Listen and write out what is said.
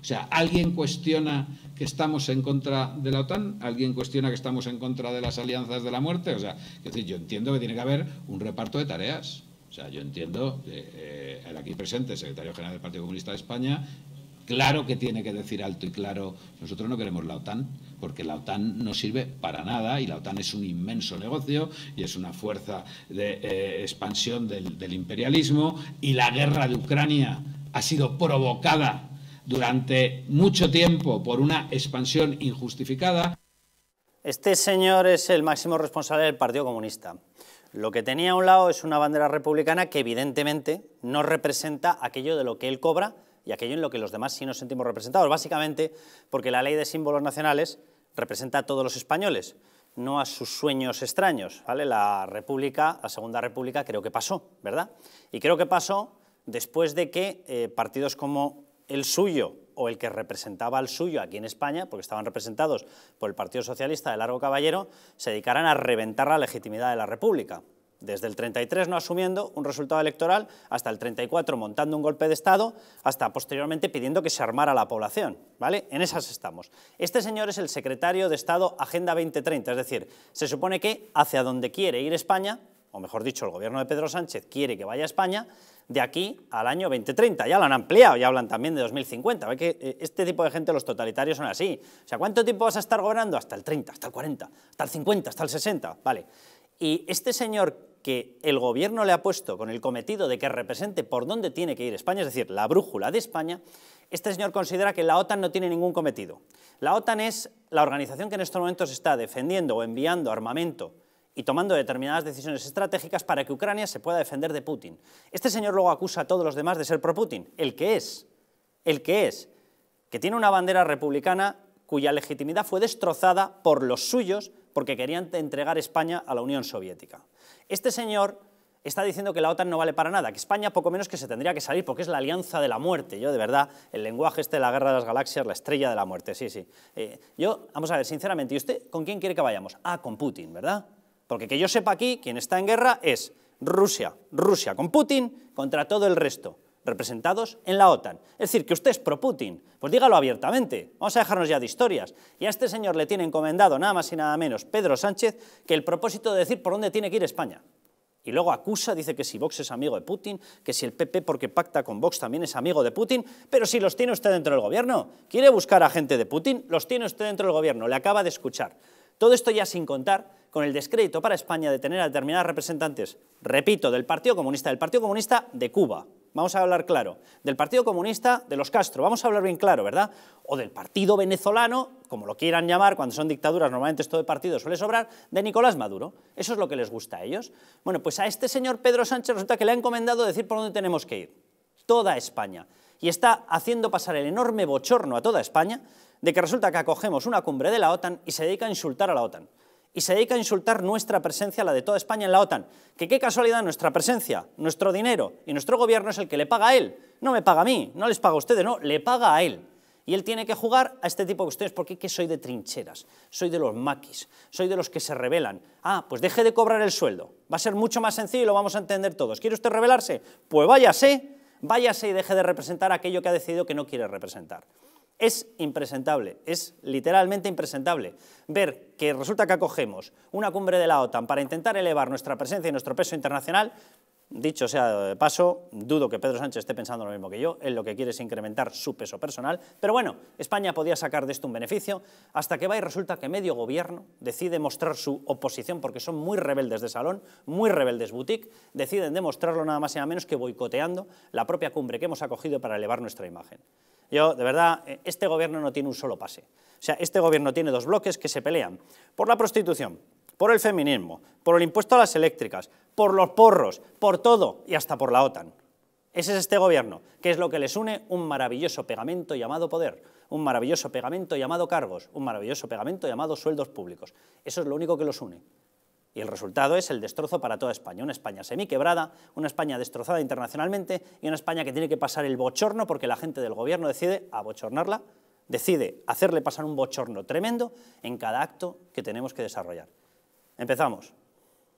O sea, alguien cuestiona que estamos en contra de la OTAN, alguien cuestiona que estamos en contra de las alianzas de la muerte. O sea, decir, yo entiendo que tiene que haber un reparto de tareas. O sea, yo entiendo eh, el aquí presente secretario general del Partido Comunista de España Claro que tiene que decir alto y claro, nosotros no queremos la OTAN, porque la OTAN no sirve para nada y la OTAN es un inmenso negocio y es una fuerza de eh, expansión del imperialismo y la guerra de Ucrania ha sido provocada durante mucho tiempo por una expansión injustificada. Este señor es el máximo responsable del Partido Comunista. Lo que tenía a un lado es una bandera republicana que evidentemente no representa aquello de lo que él cobra y aquello en lo que los demás sí nos sentimos representados, básicamente porque la ley de símbolos nacionales representa a todos los españoles, no a sus sueños extraños. ¿vale? La República, la Segunda República creo que pasó, ¿verdad? Y creo que pasó después de que eh, partidos como el suyo o el que representaba al suyo aquí en España, porque estaban representados por el Partido Socialista de Largo Caballero, se dedicaran a reventar la legitimidad de la República. Desde el 33 no asumiendo un resultado electoral, hasta el 34 montando un golpe de Estado, hasta posteriormente pidiendo que se armara la población. ¿vale? En esas estamos. Este señor es el secretario de Estado Agenda 2030, es decir, se supone que hacia donde quiere ir España o mejor dicho, el gobierno de Pedro Sánchez quiere que vaya a España de aquí al año 2030. Ya lo han ampliado, ya hablan también de 2050. que eh, este tipo de gente, los totalitarios, son así. O sea, ¿cuánto tiempo vas a estar gobernando? Hasta el 30, hasta el 40, hasta el 50, hasta el 60. Vale. Y este señor que el gobierno le ha puesto con el cometido de que represente por dónde tiene que ir España, es decir, la brújula de España, este señor considera que la OTAN no tiene ningún cometido. La OTAN es la organización que en estos momentos está defendiendo o enviando armamento y tomando determinadas decisiones estratégicas para que Ucrania se pueda defender de Putin. Este señor luego acusa a todos los demás de ser pro-Putin, el que es, el que es, que tiene una bandera republicana cuya legitimidad fue destrozada por los suyos porque querían entregar España a la Unión Soviética. Este señor está diciendo que la OTAN no vale para nada, que España poco menos que se tendría que salir porque es la alianza de la muerte. Yo, de verdad, el lenguaje este de la guerra de las galaxias, la estrella de la muerte, sí, sí. Eh, yo, vamos a ver, sinceramente, ¿y usted con quién quiere que vayamos? Ah, con Putin, ¿verdad? Porque que yo sepa aquí, quien está en guerra es Rusia, Rusia con Putin contra todo el resto, representados en la OTAN. Es decir, que usted es pro-Putin, pues dígalo abiertamente, vamos a dejarnos ya de historias. Y a este señor le tiene encomendado nada más y nada menos Pedro Sánchez que el propósito de decir por dónde tiene que ir España. Y luego acusa, dice que si Vox es amigo de Putin, que si el PP porque pacta con Vox también es amigo de Putin, pero si los tiene usted dentro del gobierno, quiere buscar a gente de Putin, los tiene usted dentro del gobierno, le acaba de escuchar. Todo esto ya sin contar con el descrédito para España de tener a determinadas representantes, repito, del Partido Comunista, del Partido Comunista de Cuba, vamos a hablar claro, del Partido Comunista de los Castro, vamos a hablar bien claro, ¿verdad? O del Partido Venezolano, como lo quieran llamar, cuando son dictaduras, normalmente esto de partido suele sobrar, de Nicolás Maduro. Eso es lo que les gusta a ellos. Bueno, pues a este señor Pedro Sánchez resulta que le ha encomendado decir por dónde tenemos que ir. Toda España. Y está haciendo pasar el enorme bochorno a toda España de que resulta que acogemos una cumbre de la OTAN y se dedica a insultar a la OTAN. Y se dedica a insultar nuestra presencia, la de toda España en la OTAN. Que qué casualidad nuestra presencia, nuestro dinero y nuestro gobierno es el que le paga a él. No me paga a mí, no les paga a ustedes, no, le paga a él. Y él tiene que jugar a este tipo de ustedes porque soy de trincheras, soy de los maquis, soy de los que se rebelan. Ah, pues deje de cobrar el sueldo. Va a ser mucho más sencillo y lo vamos a entender todos. ¿Quiere usted rebelarse? Pues váyase, váyase y deje de representar aquello que ha decidido que no quiere representar es impresentable, es literalmente impresentable. Ver que resulta que acogemos una cumbre de la OTAN para intentar elevar nuestra presencia y nuestro peso internacional, dicho sea de paso, dudo que Pedro Sánchez esté pensando lo mismo que yo, él lo que quiere es incrementar su peso personal, pero bueno, España podía sacar de esto un beneficio, hasta que va y resulta que medio gobierno decide mostrar su oposición, porque son muy rebeldes de salón, muy rebeldes boutique, deciden demostrarlo nada más y nada menos que boicoteando la propia cumbre que hemos acogido para elevar nuestra imagen. Yo, de verdad, eh, este gobierno no tiene un solo pase. O sea, este gobierno tiene dos bloques que se pelean por la prostitución, por el feminismo, por el impuesto a las eléctricas, por los porros, por todo y hasta por la OTAN. Ese es este gobierno, que es lo que les une un maravilloso pegamento llamado poder, un maravilloso pegamento llamado cargos, un maravilloso pegamento llamado sueldos públicos. Eso es lo único que los une. Y el resultado es el destrozo para toda España, una España semiquebrada, una España destrozada internacionalmente y una España que tiene que pasar el bochorno porque la gente del gobierno decide abochornarla, decide hacerle pasar un bochorno tremendo en cada acto que tenemos que desarrollar. Empezamos.